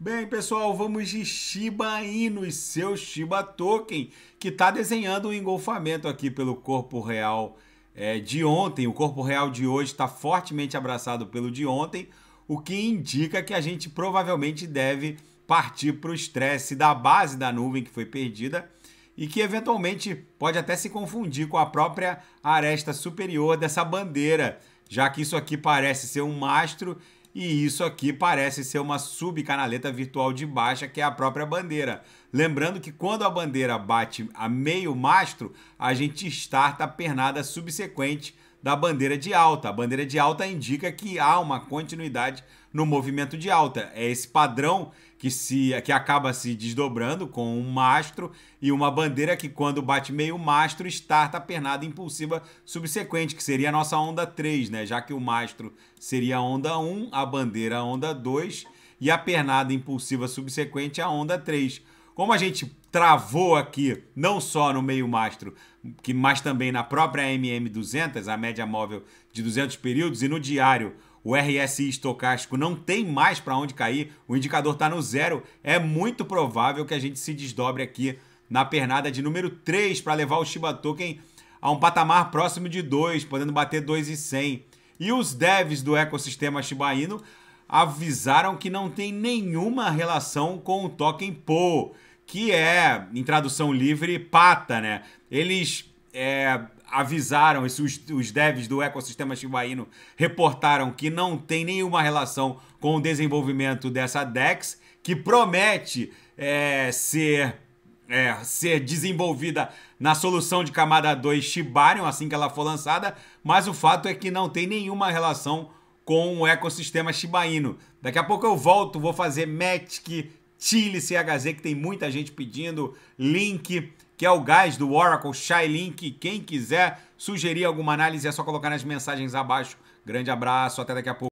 Bem, pessoal, vamos de Shiba Inu e seu Shiba Token, que está desenhando um engolfamento aqui pelo corpo real é, de ontem. O corpo real de hoje está fortemente abraçado pelo de ontem, o que indica que a gente provavelmente deve partir para o estresse da base da nuvem que foi perdida e que eventualmente pode até se confundir com a própria aresta superior dessa bandeira, já que isso aqui parece ser um mastro e isso aqui parece ser uma subcanaleta virtual de baixa, que é a própria bandeira. Lembrando que quando a bandeira bate a meio mastro, a gente starta a pernada subsequente da bandeira de alta. A bandeira de alta indica que há uma continuidade no movimento de alta. É esse padrão que, se, que acaba se desdobrando com um mastro e uma bandeira que, quando bate meio mastro, starta a pernada impulsiva subsequente, que seria a nossa onda 3, né? Já que o mastro seria a onda 1, a bandeira a onda 2 e a pernada impulsiva subsequente a onda 3. Como a gente travou aqui, não só no meio mastro, que mas também na própria MM200, a média móvel de 200 períodos, e no diário o RSI estocástico não tem mais para onde cair, o indicador está no zero, é muito provável que a gente se desdobre aqui na pernada de número 3 para levar o Shiba Token a um patamar próximo de 2, podendo bater 2,100. E os devs do ecossistema Shiba Inu avisaram que não tem nenhuma relação com o Token Po, que é, em tradução livre, pata, né? Eles é, avisaram, isso, os, os devs do ecossistema chibaíno reportaram que não tem nenhuma relação com o desenvolvimento dessa DEX, que promete é, ser é, ser desenvolvida na solução de camada 2 Shibarium assim que ela for lançada, mas o fato é que não tem nenhuma relação com o ecossistema Shibaíno. Daqui a pouco eu volto, vou fazer Matic, Chile CHZ, que tem muita gente pedindo, Link, que é o gás do Oracle, Shy Link. Quem quiser sugerir alguma análise é só colocar nas mensagens abaixo. Grande abraço, até daqui a pouco.